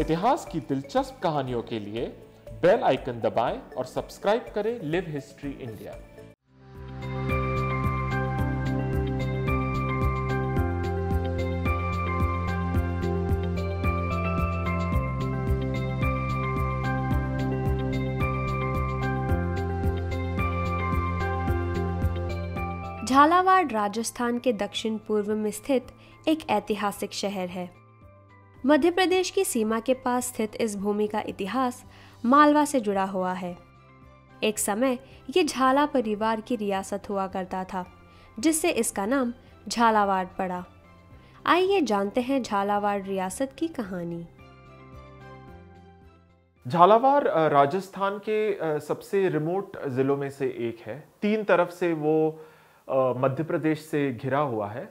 इतिहास की दिलचस्प कहानियों के लिए बेल आइकन दबाएं और सब्सक्राइब करें live history India Jhalawar Rajasthan के दक्षिण पूर्व में स्थित एक ऐतिहासिक शहर है मध्य प्रदेश की सीमा के पास स्थित इस भूमि का इतिहास मालवा से जुड़ा हुआ है एक समय ये झाला परिवार की रियासत हुआ करता था जिससे इसका नाम झालावाड़ पड़ा आइए जानते हैं झालावाड़ रियासत की कहानी झालावाड़ राजस्थान के सबसे रिमोट ज़िलों में से एक है तीन तरफ से वो मध्य प्रदेश से घिरा हुआ है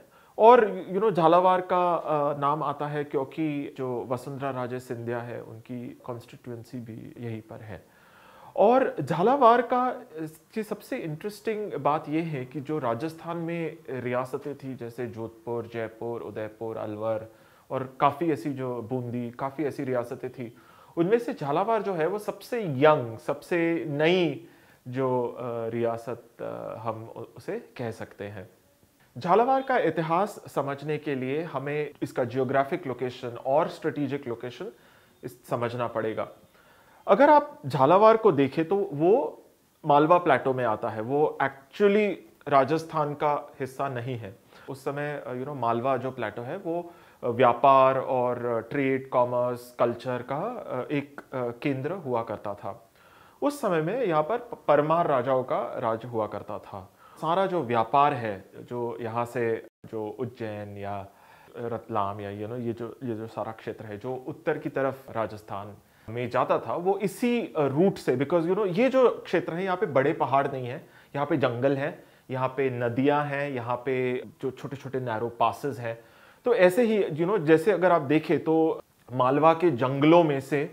और you you know know, Jhalawar का नाम आता है क्योंकि जो वसुंधरा राजे सिंधिया है उनकी कॉन्स्टिट्यूंसी भी यहीं पर है और झालावाड़ का की सबसे इंटरेस्टिंग बात यह है कि जो राजस्थान में रियासतें थी जैसे जोधपुर जयपुर उदयपुर अलवर और काफ़ी ऐसी जो बूंदी काफ़ी ऐसी रियासतें थी उनमें से झालावाड़ जो है वो सबसे यंग सबसे नई जो रियासत हम उसे कह सकते हैं झालावाड़ का इतिहास समझने के लिए हमें इसका जियोग्राफिक लोकेशन और स्ट्रेटेजिक लोकेशन समझना पड़ेगा अगर आप झालावाड़ को देखें तो वो मालवा प्लेटो में आता है वो एक्चुअली राजस्थान का हिस्सा नहीं है उस समय यू नो मालवा जो प्लेटो है वो व्यापार और ट्रेड कॉमर्स कल्चर का एक केंद्र हुआ करता था उस समय में यहाँ पर परमार राजाओं का राज हुआ करता था सारा जो व्यापार है जो यहाँ से जो उज्जैन या रतलाम या यू नो ये जो ये जो सारा क्षेत्र है जो उत्तर की तरफ राजस्थान में जाता था वो इसी रूट से बिकॉज यू नो ये जो क्षेत्र है यहाँ पे बड़े पहाड़ नहीं है यहाँ पे जंगल है यहाँ पे नदियाँ हैं यहाँ पे जो छोटे छोटे नैरो पासिस हैं तो ऐसे ही यू you नो know, जैसे अगर आप देखें तो मालवा के जंगलों में से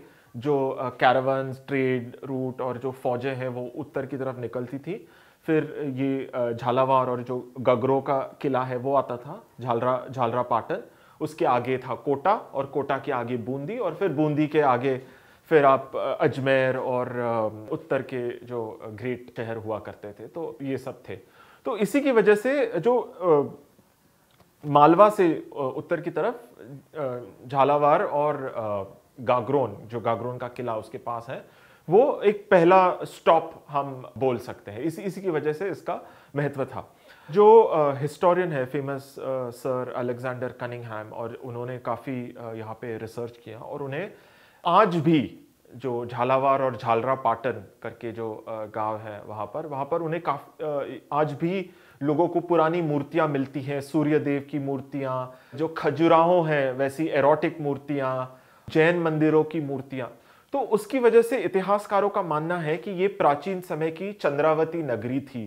जो कैरवन ट्रेड रूट और जो फौजें हैं वो उत्तर की तरफ निकलती थी फिर ये झालावार और जो गगरों का किला है वो आता था झालरा झालरा पाटन उसके आगे था कोटा और कोटा के आगे बूंदी और फिर बूंदी के आगे फिर आप अजमेर और उत्तर के जो ग्रेट शहर हुआ करते थे तो ये सब थे तो इसी की वजह से जो मालवा से उत्तर की तरफ झालावार और गागरोन जो गागरोन का किला उसके पास है वो एक पहला स्टॉप हम बोल सकते हैं इसी इसी की वजह से इसका महत्व था जो हिस्टोरियन है फेमस सर अलेक्जेंडर कनिंगहैम और उन्होंने काफ़ी यहाँ पे रिसर्च किया और उन्हें आज भी जो झालावार और झालरा पाटन करके जो गांव है वहाँ पर वहाँ पर उन्हें काफ़ी आज भी लोगों को पुरानी मूर्तियाँ मिलती हैं सूर्यदेव की मूर्तियाँ जो खजुराहों हैं वैसी एरोटिक मूर्तियाँ जैन मंदिरों की मूर्तियाँ तो उसकी वजह से इतिहासकारों का मानना है कि ये प्राचीन समय की चंद्रावती नगरी थी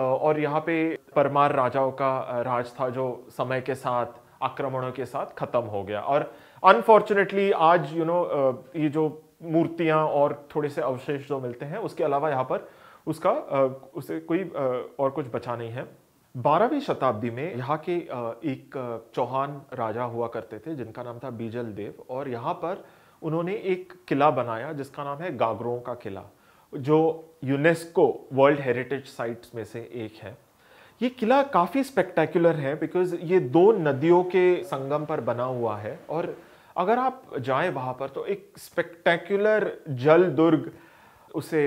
और यहाँ पे परमार राजाओं का राज था जो समय के साथ आक्रमणों के साथ खत्म हो गया और अनफॉर्चुनेटली आज यू you नो know, ये जो मूर्तियाँ और थोड़े से अवशेष जो मिलते हैं उसके अलावा यहाँ पर उसका उसे कोई और कुछ बचा नहीं है बारहवीं शताब्दी में यहाँ के एक चौहान राजा हुआ करते थे जिनका नाम था बीजल देव और यहाँ पर उन्होंने एक किला बनाया जिसका नाम है गागरों का किला जो यूनेस्को वर्ल्ड हेरिटेज साइट्स में से एक है ये किला काफ़ी स्पेक्टेकुलर है बिकॉज ये दो नदियों के संगम पर बना हुआ है और अगर आप जाएं वहाँ पर तो एक स्पेक्टेकुलर जल दुर्ग उसे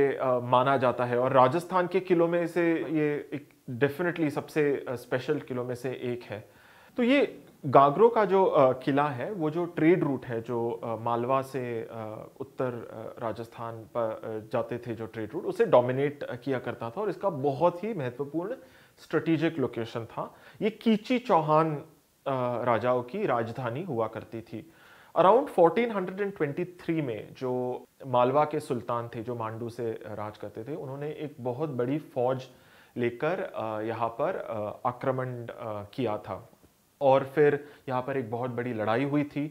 माना जाता है और राजस्थान के किलों में से ये एक डेफिनेटली सबसे स्पेशल किलों में से एक है तो ये गागरों का जो किला है वो जो ट्रेड रूट है जो मालवा से उत्तर राजस्थान पर जाते थे जो ट्रेड रूट उसे डोमिनेट किया करता था और इसका बहुत ही महत्वपूर्ण स्ट्रेटेजिक लोकेशन था ये कीची चौहान राजाओं की राजधानी हुआ करती थी अराउंड 1423 में जो मालवा के सुल्तान थे जो मांडू से राज करते थे उन्होंने एक बहुत बड़ी फौज लेकर यहाँ पर आक्रमण किया था और फिर यहाँ पर एक बहुत बड़ी लड़ाई हुई थी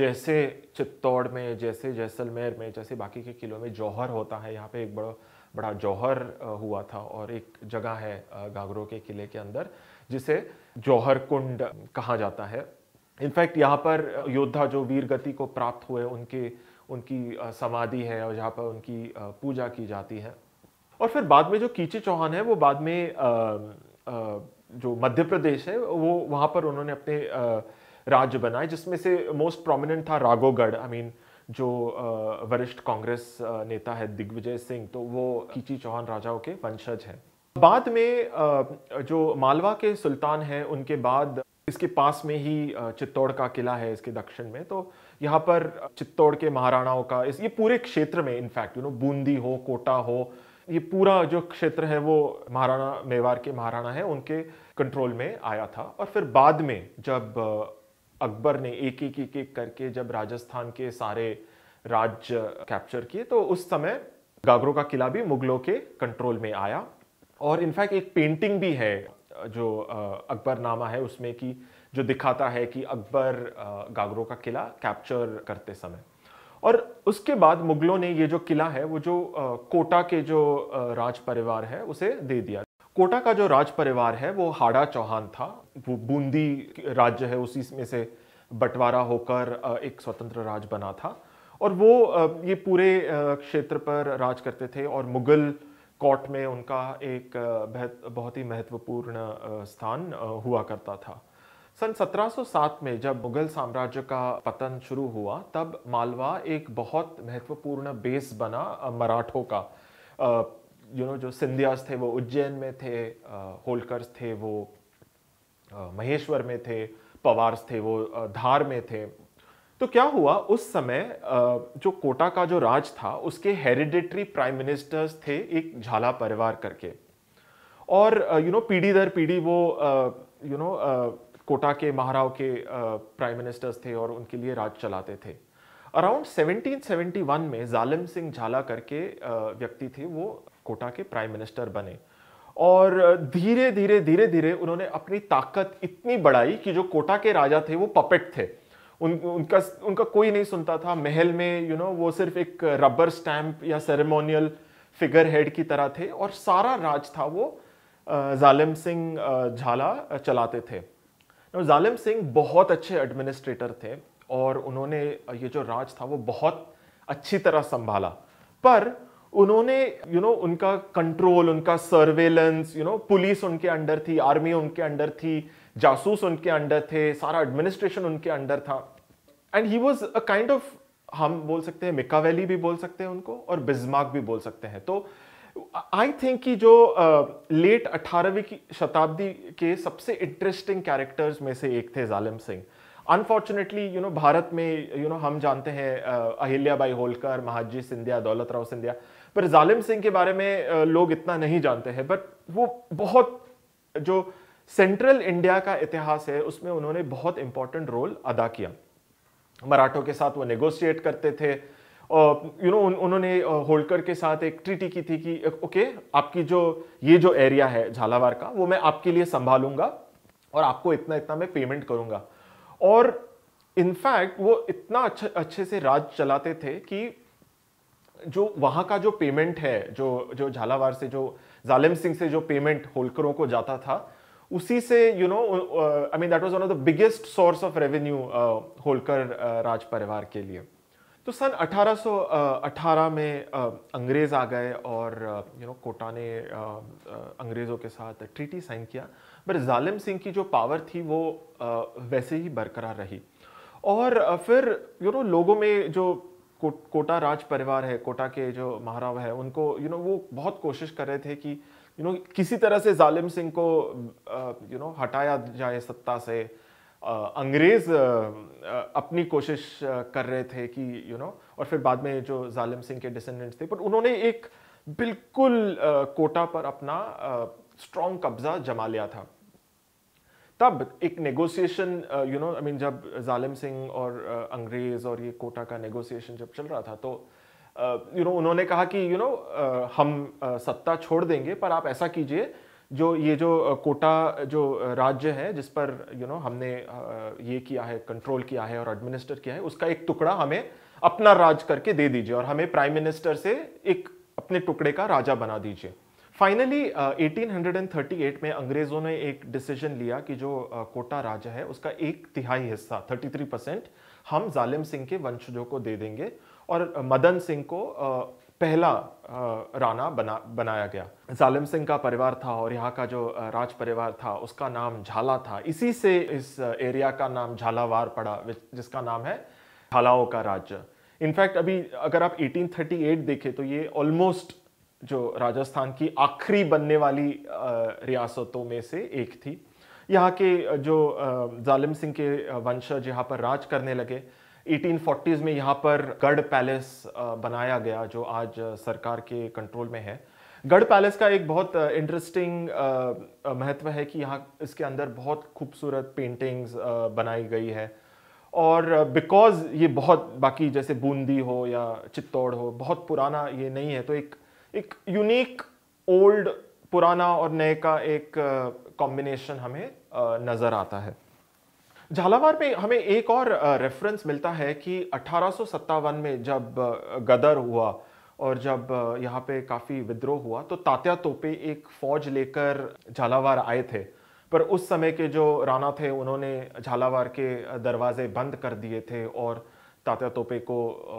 जैसे चित्तौड़ में जैसे जैसलमेर में जैसे बाकी के किलों में जौहर होता है यहाँ पे एक बड़ा बड़ा जौहर हुआ था और एक जगह है घाघरों के किले के अंदर जिसे जौहर कुंड कहा जाता है इनफैक्ट यहाँ पर योद्धा जो वीर गति को प्राप्त हुए उनके उनकी समाधि है और जहाँ पर उनकी पूजा की जाती है और फिर बाद में जो कीचे चौहान है वो बाद में आ, आ, जो मध्य प्रदेश है वो वहाँ पर उन्होंने अपने राज्य बनाए जिसमें से मोस्ट प्रोमिनेंट था राघोगढ़ आई मीन जो वरिष्ठ कांग्रेस नेता है दिग्विजय सिंह तो वो कीची चौहान राजाओं के वंशज हैं बाद में जो मालवा के सुल्तान हैं उनके बाद इसके पास में ही चित्तौड़ का किला है इसके दक्षिण में तो यहाँ पर चित्तौड़ के महाराणाओं का इस ये पूरे क्षेत्र में इनफैक्ट यू नो बूंदी हो कोटा हो ये पूरा जो क्षेत्र है वो महाराणा मेवाड़ के महाराणा है उनके कंट्रोल में आया था और फिर बाद में जब अकबर ने एक एक एक एक करके जब राजस्थान के सारे राज्य कैप्चर किए तो उस समय गागरों का किला भी मुगलों के कंट्रोल में आया और इनफैक्ट एक पेंटिंग भी है जो अकबर नामा है उसमें कि जो दिखाता है कि अकबर गागरों का किला कैप्चर करते समय और उसके बाद मुगलों ने ये जो किला है वो जो कोटा के जो राज परिवार है उसे दे दिया कोटा का जो राज परिवार है वो हाड़ा चौहान था वो बूंदी राज्य है उसी में से बंटवारा होकर एक स्वतंत्र राज बना था और वो ये पूरे क्षेत्र पर राज करते थे और मुगल कोर्ट में उनका एक बहुत ही महत्वपूर्ण स्थान हुआ करता था सन 1707 में जब मुगल साम्राज्य का पतन शुरू हुआ तब मालवा एक बहुत महत्वपूर्ण बेस बना मराठों का यू नो जो सिंधियास थे वो उज्जैन में थे होलकर्स थे वो महेश्वर में थे पवार्स थे वो धार में थे तो क्या हुआ उस समय जो कोटा का जो राज था उसके हेरिडेटरी प्राइम मिनिस्टर्स थे एक झाला परिवार करके और यू नो पीढ़ी दर पीढ़ी वो यू नो कोटा के महाराव के प्राइम मिनिस्टर्स थे और उनके लिए राज चलाते थे अराउंड 1771 में जालिम सिंह झाला करके व्यक्ति थे वो कोटा के प्राइम मिनिस्टर बने और धीरे धीरे धीरे धीरे उन्होंने अपनी ताकत इतनी बढ़ाई कि जो कोटा के राजा थे वो पपेट थे उन उनका उनका कोई नहीं सुनता था महल में यू you नो know, वो सिर्फ एक रबर स्टैम्प या सेरेमोनियल फिगर हेड की तरह थे और सारा राज था वो जालिम सिंह झाला चलाते थे जालिम सिंह बहुत अच्छे एडमिनिस्ट्रेटर थे और उन्होंने ये जो राज था वो बहुत अच्छी तरह संभाला पर उन्होंने यू you नो know, उनका कंट्रोल उनका सर्वेलेंस यू नो पुलिस उनके अंडर थी आर्मी उनके अंडर थी जासूस उनके अंडर थे सारा एडमिनिस्ट्रेशन उनके अंडर था and he was a kind of हम बोल सकते हैं वैली भी बोल सकते हैं उनको और बिजमार्क भी बोल सकते हैं तो आई थिंक कि जो लेट अठारहवीं की शताब्दी के सबसे इंटरेस्टिंग कैरेक्टर्स में से एक थे Zalim Singh unfortunately you know Bharat में यू you नो know, हम जानते हैं अहिल्या बाई होलकर महाजी सिंधिया दौलत राव सिंधिया पर जालिम सिंह के बारे में लोग इतना नहीं जानते हैं बट वो बहुत जो सेंट्रल इंडिया का इतिहास है उसमें उन्होंने बहुत इंपॉर्टेंट रोल अदा किया मराठों के साथ वो नेगोशिएट करते थे यू नो उन्होंने होल्कर के साथ एक ट्रीटी की थी कि ओके आपकी जो ये जो एरिया है झालावाड़ का वो मैं आपके लिए संभालूंगा और आपको इतना इतना मैं पेमेंट करूंगा और इनफैक्ट वो इतना अच्छे अच्छे से राज चलाते थे कि जो वहाँ का जो पेमेंट है जो जो झालावाड़ से जो जालिम सिंह से जो पेमेंट होलकरों को जाता था उसी से you know I mean that was one of the biggest source of revenue Holkar राज परिवार के लिए तो सन 1818 में अंग्रेज़ आ गए और यू नो कोटा ने अंग्रेज़ों के साथ ट्रीटी साइन किया पर जालिम सिंह की जो पावर थी वो वैसे ही बरकरार रही और फिर यू नो लोगों में जो को, कोटा राज परिवार है कोटा के जो महाराव है उनको यू नो वो बहुत कोशिश कर रहे थे कि यू नो किसी तरह से जालिम सिंह को यू नो हटाया जाए सत्ता से अंग्रेज़ अपनी कोशिश कर रहे थे कि यू you नो know, और फिर बाद में जो जालिम सिंह के डिसेंडेंट्स थे पर उन्होंने एक बिल्कुल कोटा पर अपना स्ट्रॉन्ग कब्जा जमा लिया था तब एक negotiation you know I mean जब जालिम सिंह और अंग्रेज और ये कोटा का नेगोशिएशन जब चल रहा था तो you uh, know you know, उन्होंने कहा कि you you know know, uh, हम uh, सत्ता छोड़ देंगे पर आप ऐसा कीजिए जो ये जो कोटा जो राज्य है जिस पर यू you नो know, हमने ये किया है कंट्रोल किया है और एडमिनिस्टर किया है उसका एक टुकड़ा हमें अपना राज करके दे दीजिए और हमें प्राइम मिनिस्टर से एक अपने टुकड़े का राजा बना दीजिए फाइनली uh, 1838 में अंग्रेज़ों ने एक डिसीजन लिया कि जो uh, कोटा राज्य है उसका एक तिहाई हिस्सा 33 परसेंट हम जालिम सिंह के वंशजों को दे देंगे और मदन सिंह को पहला राणा बना बनाया गया जालिम सिंह का परिवार था और यहाँ का जो राज परिवार था उसका नाम झाला था इसी से इस एरिया का नाम झालावार पड़ा जिसका नाम है झालाओं का राज्य इनफैक्ट अभी अगर आप 1838 देखें तो ये ऑलमोस्ट जो राजस्थान की आखिरी बनने वाली रियासतों में से एक थी यहाँ के जो जालिम सिंह के वंशज यहाँ पर राज करने लगे 1840s में यहाँ पर गढ़ पैलेस बनाया गया जो आज सरकार के कंट्रोल में है गढ़ पैलेस का एक बहुत इंटरेस्टिंग महत्व है कि यहाँ इसके अंदर बहुत खूबसूरत पेंटिंग्स बनाई गई है और बिकॉज ये बहुत बाकी जैसे बूंदी हो या चित्तौड़ हो बहुत पुराना ये नहीं है तो एक एक यूनिक ओल्ड पुराना और नए का एक कॉम्बिनेशन हमें नज़र आता है झालावार में हमें एक और रेफरेंस मिलता है कि अठारह में जब गदर हुआ और जब यहाँ पे काफ़ी विद्रोह हुआ तो तात्या तोपे एक फौज लेकर झालावार आए थे पर उस समय के जो राणा थे उन्होंने झालावार के दरवाजे बंद कर दिए थे और तात्या तोपे को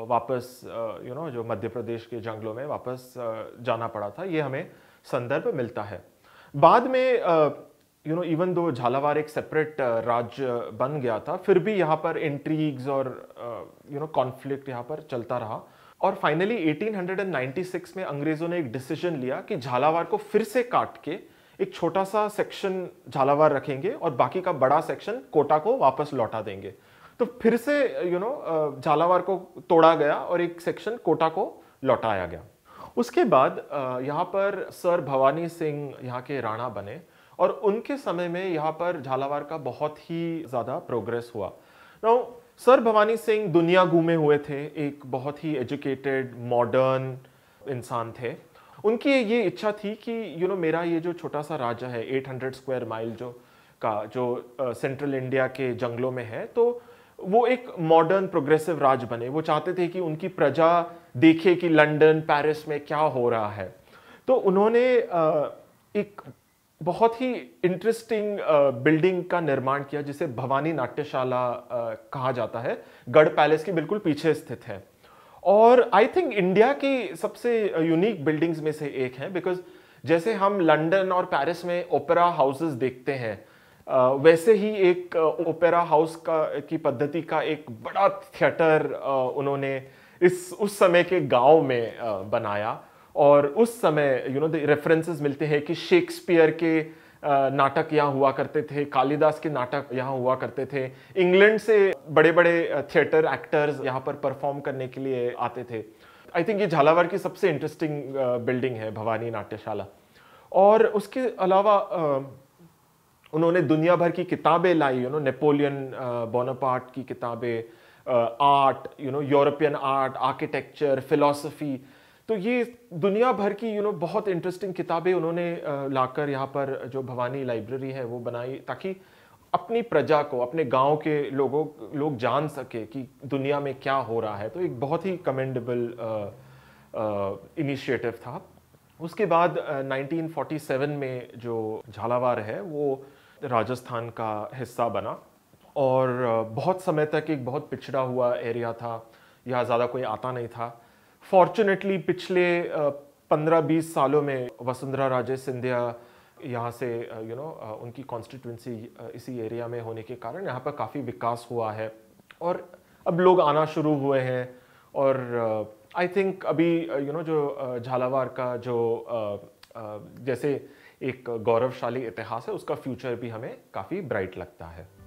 वापस यू नो जो मध्य प्रदेश के जंगलों में वापस जाना पड़ा था ये हमें संदर्भ मिलता है बाद में यू नो इवन दो झालावार एक सेपरेट राज्य uh, uh, बन गया था फिर भी यहाँ पर इंट्रीग्स और यू नो कॉन्फ्लिक्ट यहाँ पर चलता रहा और फाइनली 1896 में अंग्रेज़ों ने एक डिसीजन लिया कि झालावार को फिर से काट के एक छोटा सा सेक्शन झालावार रखेंगे और बाकी का बड़ा सेक्शन कोटा को वापस लौटा देंगे तो फिर से यू नो झालावाड़ को तोड़ा गया और एक सेक्शन कोटा को लौटाया गया उसके बाद uh, यहाँ पर सर भवानी सिंह यहाँ के राणा बने और उनके समय में यहाँ पर झालावाड़ का बहुत ही ज़्यादा प्रोग्रेस हुआ ना सर भवानी सिंह दुनिया घूमे हुए थे एक बहुत ही एजुकेटेड मॉडर्न इंसान थे उनकी ये इच्छा थी कि यू नो मेरा ये जो छोटा सा राजा है 800 स्क्वायर माइल जो का जो सेंट्रल इंडिया के जंगलों में है तो वो एक मॉडर्न प्रोग्रेसिव राज बने वो चाहते थे कि उनकी प्रजा देखे कि लंदन पेरिस में क्या हो रहा है तो उन्होंने एक बहुत ही इंटरेस्टिंग बिल्डिंग uh, का निर्माण किया जिसे भवानी नाट्यशाला uh, कहा जाता है गढ़ पैलेस के बिल्कुल पीछे स्थित है और आई थिंक इंडिया की सबसे यूनिक बिल्डिंग्स में से एक है बिकॉज जैसे हम लंदन और पेरिस में ओपेरा हाउसेस देखते हैं uh, वैसे ही एक ओपेरा हाउस का की पद्धति का एक बड़ा थिएटर उन्होंने इस उस समय के गांव में बनाया और उस समय यू नो रेफरेंसेस मिलते हैं कि शेक्सपियर के नाटक यहाँ हुआ करते थे कालिदास के नाटक यहाँ हुआ करते थे इंग्लैंड से बड़े बड़े थिएटर एक्टर्स यहाँ पर परफॉर्म करने के लिए आते थे आई थिंक ये झालावाड़ की सबसे इंटरेस्टिंग बिल्डिंग है भवानी नाट्यशाला और उसके अलावा उन्होंने दुनिया भर की किताबें लाई यू नो नेपोलियन बोनापार्ट की किताबें art you know European art architecture philosophy तो ये दुनिया भर की यू you नो know, बहुत इंटरेस्टिंग किताबें उन्होंने लाकर यहाँ पर जो भवानी लाइब्रेरी है वो बनाई ताकि अपनी प्रजा को अपने गांव के लोगों लोग जान सके कि दुनिया में क्या हो रहा है तो एक बहुत ही कमेंडेबल इनिशिएटिव था उसके बाद आ, 1947 में जो झालावाड़ है वो राजस्थान का हिस्सा बना और बहुत समय तक एक बहुत पिछड़ा हुआ एरिया था यहाँ ज़्यादा कोई आता नहीं था फॉर्चुनेटली पिछले पंद्रह बीस सालों में वसुंधरा राजे सिंधिया यहाँ से यू नो उनकी कॉन्स्टिट्यूंसी इसी एरिया में होने के कारण यहाँ पर काफ़ी विकास हुआ है और अब लोग आना शुरू हुए हैं और आई थिंक अभी यू नो जो झालावाड़ का जो जैसे एक गौरवशाली इतिहास है उसका फ्यूचर भी हमें काफ़ी ब्राइट लगता है